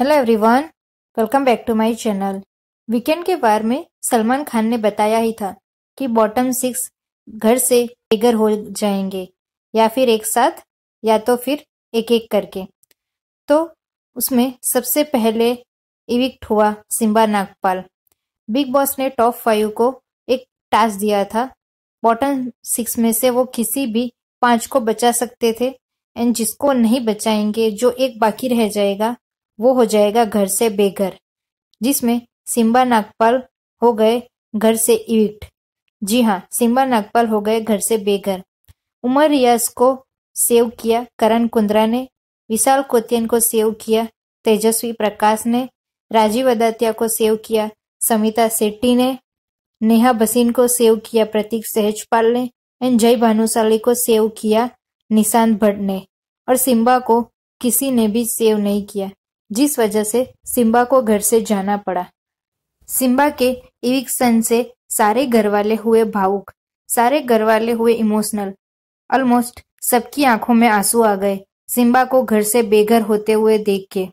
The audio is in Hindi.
hello everyone welcome back to my channel weekend के बार में सलमान खान ने बताया ही था कि बॉटम सिक्स घर से टिगर हो जाएंगे या फिर एक साथ या तो फिर एक एक करके तो उसमें सबसे पहले इविक्ट हुआ सिम्बा नागपाल बिग बॉस ने टॉप फाइव को एक टास्क दिया था बॉटम सिक्स में से वो किसी भी पांच को बचा सकते थे एंड जिसको नहीं बचाएंगे जो एक बाकी रह जाएगा वो हो जाएगा घर से बेघर जिसमें सिम्बा नागपाल हो गए घर से ईट जी हाँ सिम्बा नागपाल हो गए घर से बेघर उमर रियाज को सेव किया करण कुंद्रा ने विशाल कोतियन को सेव किया तेजस्वी प्रकाश ने राजीव अदातिया को सेव किया समिता सेट्टी ने नेहा भसीन को सेव किया प्रतीक सहजपाल ने एंड जय भानुशाली को सेव किया निशांत भट्ट ने और सिम्बा को किसी ने भी सेव नहीं किया जिस वजह से सिम्बा को घर से जाना पड़ा सिम्बा के इविक्सन से सारे घरवाले हुए भावुक सारे घरवाले हुए इमोशनल ऑलमोस्ट सबकी आंखों में आंसू आ गए सिम्बा को घर से बेघर होते हुए देख के